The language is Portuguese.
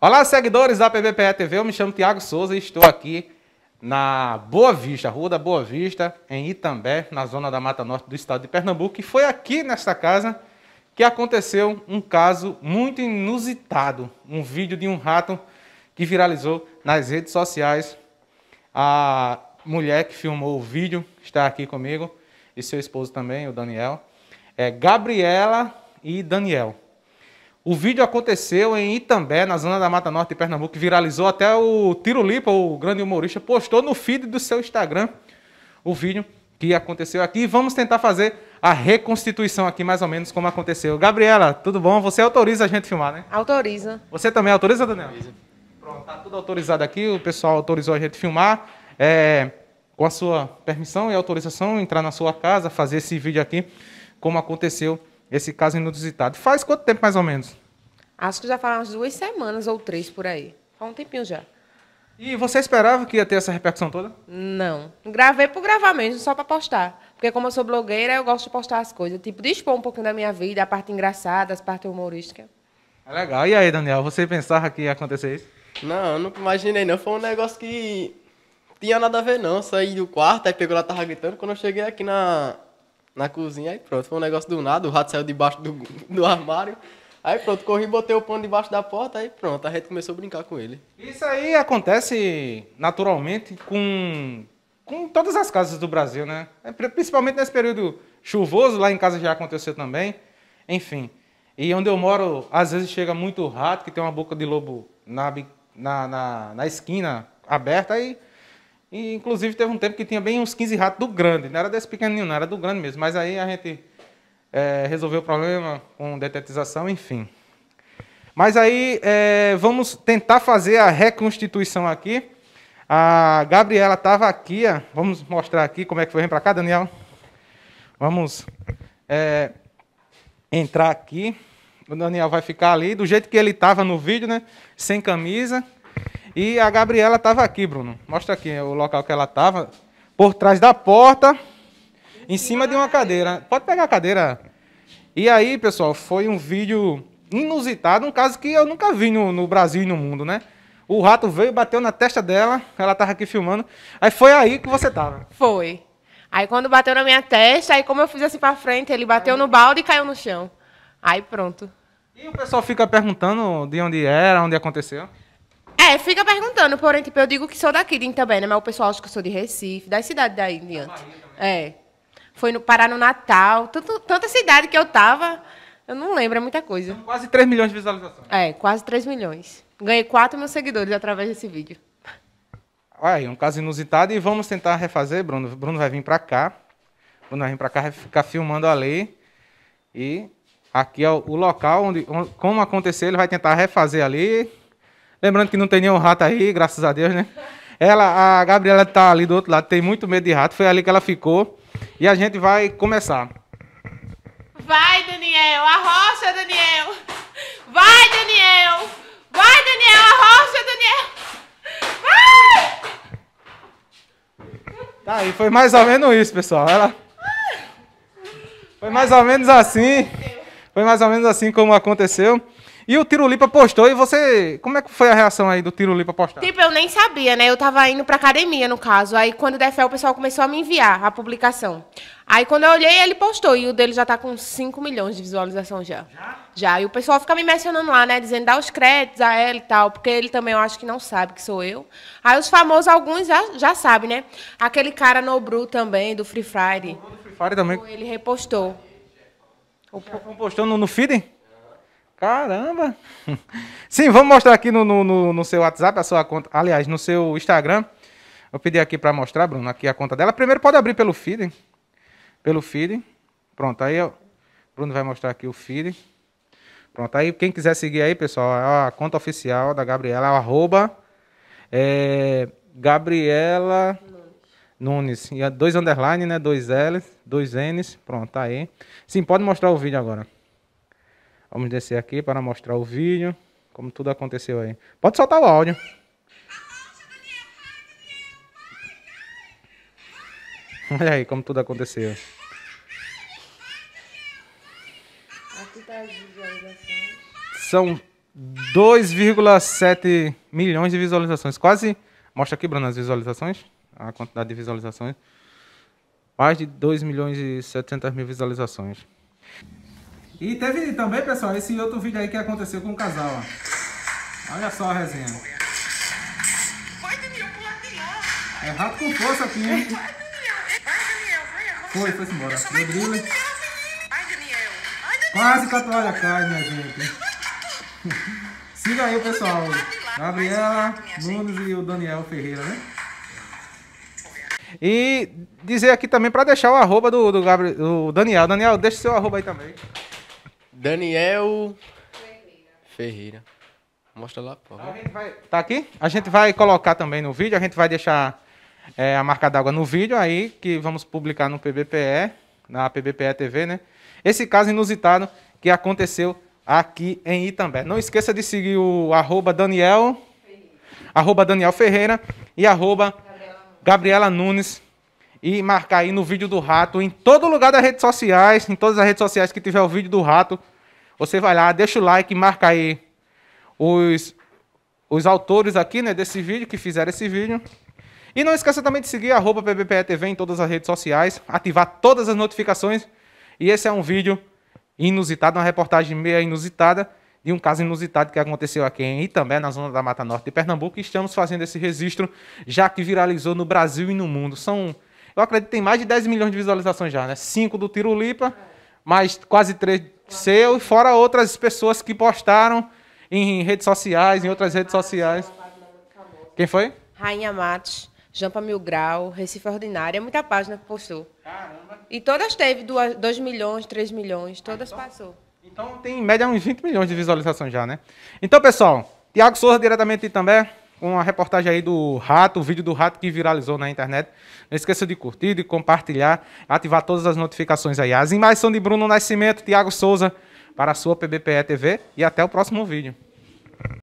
Olá, seguidores da PBPE TV, eu me chamo Tiago Souza e estou aqui na Boa Vista, Rua da Boa Vista, em Itambé, na zona da Mata Norte do estado de Pernambuco. E foi aqui nesta casa que aconteceu um caso muito inusitado, um vídeo de um rato que viralizou nas redes sociais. A mulher que filmou o vídeo está aqui comigo e seu esposo também, o Daniel. É Gabriela e Daniel. O vídeo aconteceu em Itambé, na zona da Mata Norte de Pernambuco, que viralizou até o Tiro Lipa, o grande humorista, postou no feed do seu Instagram o vídeo que aconteceu aqui. Vamos tentar fazer a reconstituição aqui, mais ou menos, como aconteceu. Gabriela, tudo bom? Você autoriza a gente filmar, né? Autoriza. Você também autoriza, Daniel? Autoriza. Pronto, tá tudo autorizado aqui. O pessoal autorizou a gente filmar. É, com a sua permissão e autorização, entrar na sua casa, fazer esse vídeo aqui, como aconteceu esse caso inusitado. Faz quanto tempo, mais ou menos? Acho que já faz umas duas semanas ou três por aí. Faz um tempinho já. E você esperava que ia ter essa repercussão toda? Não. Gravei por gravar mesmo, só para postar. Porque como eu sou blogueira, eu gosto de postar as coisas. Tipo, de expor um pouquinho da minha vida, a parte engraçada, as partes humorísticas. É legal. E aí, Daniel, você pensava que ia acontecer isso? Não, não imaginei não. Foi um negócio que tinha nada a ver não. Saí do quarto, aí pegou ela tava gritando. Quando eu cheguei aqui na, na cozinha, aí pronto, foi um negócio do nada, o rato saiu debaixo do, do armário. Aí pronto, corri, botei o pano debaixo da porta, aí pronto, a gente começou a brincar com ele. Isso aí acontece naturalmente com, com todas as casas do Brasil, né? É, principalmente nesse período chuvoso, lá em casa já aconteceu também. Enfim, e onde eu moro, às vezes chega muito rato, que tem uma boca de lobo na, na, na, na esquina aberta, aí e, inclusive, teve um tempo que tinha bem uns 15 ratos do grande. Não era desse pequenininho, não era do grande mesmo. Mas aí a gente é, resolveu o problema com detetização, enfim. Mas aí é, vamos tentar fazer a reconstituição aqui. A Gabriela estava aqui, vamos mostrar aqui como é que foi. Vem para cá, Daniel. Vamos é, entrar aqui. O Daniel vai ficar ali, do jeito que ele estava no vídeo, né? Sem camisa. E a Gabriela estava aqui, Bruno. Mostra aqui o local que ela estava. Por trás da porta, em cima de uma cadeira. Pode pegar a cadeira. E aí, pessoal, foi um vídeo inusitado, um caso que eu nunca vi no, no Brasil e no mundo, né? O rato veio, bateu na testa dela, ela tava aqui filmando. Aí foi aí que você tava. Foi. Aí quando bateu na minha testa, aí como eu fiz assim para frente, ele bateu no balde e caiu no chão. Aí pronto. E o pessoal fica perguntando de onde era, onde aconteceu? É, fica perguntando, porém, tipo, eu digo que sou daqui de também, né? Mas o pessoal acha que eu sou de Recife, da cidade daí em diante. É. Foi no Pará no Natal, tanto, tanta cidade que eu tava, eu não lembro, é muita coisa. São quase 3 milhões de visualizações. É, quase 3 milhões. Ganhei 4 mil seguidores através desse vídeo. Olha Aí, um caso inusitado e vamos tentar refazer, Bruno. Bruno vai vir para cá. Bruno vai vir para cá, ficar filmando ali. E aqui é o local onde, como aconteceu, ele vai tentar refazer ali Lembrando que não tem nenhum rato aí, graças a Deus, né? Ela, a Gabriela tá ali do outro lado, tem muito medo de rato, foi ali que ela ficou. E a gente vai começar. Vai, Daniel, arrocha, Daniel. Vai, Daniel. Vai, Daniel, arrocha, Daniel. Vai! Tá aí, foi mais ou menos isso, pessoal. Ela Foi mais ou menos assim. Foi mais ou menos assim como aconteceu. E o Tirulipa postou e você. Como é que foi a reação aí do Tirulipa postar? Tipo, eu nem sabia, né? Eu tava indo pra academia, no caso. Aí quando o DFL, o pessoal começou a me enviar a publicação. Aí quando eu olhei, ele postou. E o dele já tá com 5 milhões de visualização já. Já? Já. E o pessoal fica me mencionando lá, né? Dizendo, dá os créditos a ele e tal. Porque ele também eu acho que não sabe que sou eu. Aí os famosos, alguns já, já sabem, né? Aquele cara Nobru também, do Free Fire. O Free Fire também. Ele repostou. O... Postou no, no feed? Caramba! Sim, vamos mostrar aqui no, no, no, seu WhatsApp, a sua conta. Aliás, no seu Instagram. Eu pedi aqui para mostrar, Bruno, aqui a conta dela. Primeiro pode abrir pelo feed. Pelo feed. Pronto, aí o Bruno vai mostrar aqui o feed. Pronto, aí quem quiser seguir aí, pessoal, é a conta oficial da Gabriela, arroba é, Gabriela Nunes. Nunes. E dois underline, né? Dois L's, dois N's. Pronto, tá aí. Sim, pode mostrar o vídeo agora. Vamos descer aqui para mostrar o vídeo, como tudo aconteceu aí. Pode soltar o áudio. Olha aí como tudo aconteceu. Tá São 2,7 milhões de visualizações. Quase. Mostra aqui, Bruno, as visualizações. A quantidade de visualizações. Mais de 2 milhões e 700 mil visualizações. E teve também, pessoal, esse outro vídeo aí que aconteceu com o casal, ó. Olha só a resenha. Vai, Daniel, É rato com força aqui, hein? Vai, Daniel. Vai, Daniel. Foi, foi embora. Rodrigo. Vai, Daniel. Quase que a toalha cai, minha gente. Siga aí o pessoal. Gabriela, Nunes e o Daniel Ferreira, né? E dizer aqui também para deixar o arroba do, do, Gabriel, do Daniel. Daniel, deixa seu arroba aí também. Daniel Ferreira. Mostra lá, por favor. Vai... Tá aqui? A gente vai colocar também no vídeo, a gente vai deixar é, a marca d'água no vídeo aí, que vamos publicar no PBPE, na PBPE TV, né? Esse caso inusitado que aconteceu aqui em Itambé. Não esqueça de seguir o arroba Daniel, arroba Daniel Ferreira e arroba Gabriela Nunes e marcar aí no vídeo do rato, em todo lugar das redes sociais, em todas as redes sociais que tiver o vídeo do rato, você vai lá, deixa o like, marca aí os, os autores aqui, né, desse vídeo, que fizeram esse vídeo. E não esqueça também de seguir arroba TV em todas as redes sociais, ativar todas as notificações. E esse é um vídeo inusitado, uma reportagem meia inusitada, de um caso inusitado que aconteceu aqui em Itambé, na zona da Mata Norte de Pernambuco. E estamos fazendo esse registro, já que viralizou no Brasil e no mundo. São eu acredito que tem mais de 10 milhões de visualizações já, né? Cinco do Tiro Lipa, mais quase três seu, e fora outras pessoas que postaram em redes sociais, em outras redes sociais. Quem foi? Rainha Matos, Jampa Mil Grau, Recife Ordinária, muita página que postou. Caramba. E todas teve 2 milhões, 3 milhões, todas então, passou. Então tem em média uns 20 milhões de visualizações já, né? Então, pessoal, Tiago Souza diretamente também uma reportagem aí do rato, o vídeo do rato que viralizou na internet. Não esqueça de curtir, de compartilhar, ativar todas as notificações aí. As imagens são de Bruno Nascimento, Tiago Souza, para a sua PBPE TV e até o próximo vídeo.